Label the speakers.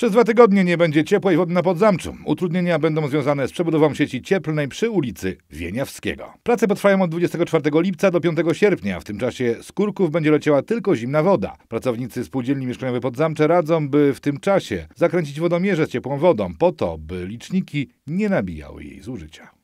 Speaker 1: Przez dwa tygodnie nie będzie ciepłej wody na Podzamczu. Utrudnienia będą związane z przebudową sieci cieplnej przy ulicy Wieniawskiego. Prace potrwają od 24 lipca do 5 sierpnia. W tym czasie z kurków będzie leciała tylko zimna woda. Pracownicy spółdzielni mieszkaniowej Podzamcze radzą, by w tym czasie zakręcić wodomierze z ciepłą wodą, po to, by liczniki nie nabijały jej zużycia.